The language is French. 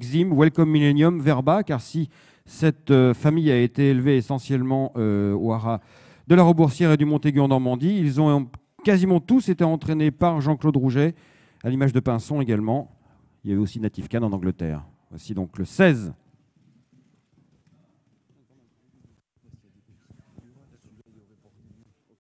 Xim, Welcome Millennium, Verba, car si cette euh, famille a été élevée essentiellement euh, au haras de la Roboursière et du Montaigu en Normandie, ils ont quasiment tous été entraînés par Jean-Claude Rouget, à l'image de Pinson également. Il y avait aussi Natif Khan en Angleterre. Voici donc le 16.